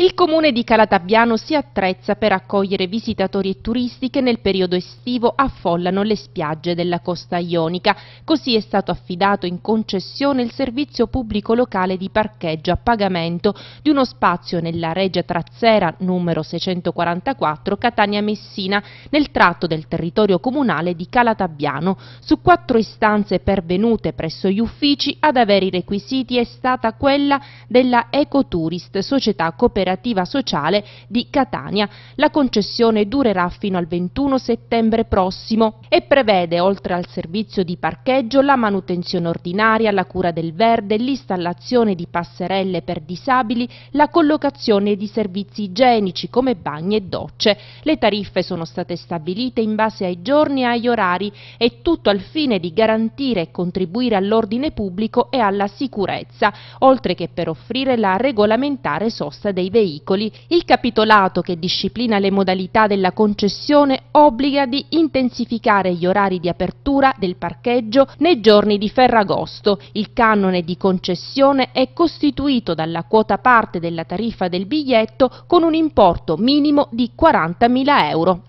Il comune di Calatabbiano si attrezza per accogliere visitatori e turisti che nel periodo estivo affollano le spiagge della costa ionica. Così è stato affidato in concessione il servizio pubblico locale di parcheggio a pagamento di uno spazio nella Regia Trazzera numero 644 Catania Messina nel tratto del territorio comunale di Calatabbiano. Su quattro istanze pervenute presso gli uffici ad avere i requisiti è stata quella della Ecotourist, società cooperativa cooperativa sociale di Catania. La concessione durerà fino al 21 settembre prossimo e prevede, oltre al servizio di parcheggio, la manutenzione ordinaria, la cura del verde, l'installazione di passerelle per disabili, la collocazione di servizi igienici come bagni e docce. Le tariffe sono state stabilite in base ai giorni e agli orari e tutto al fine di garantire e contribuire all'ordine pubblico e alla sicurezza, oltre che per offrire la regolamentare sosta dei veicoli veicoli, il capitolato che disciplina le modalità della concessione obbliga di intensificare gli orari di apertura del parcheggio nei giorni di Ferragosto. Il canone di concessione è costituito dalla quota parte della tariffa del biglietto con un importo minimo di 40.000 euro.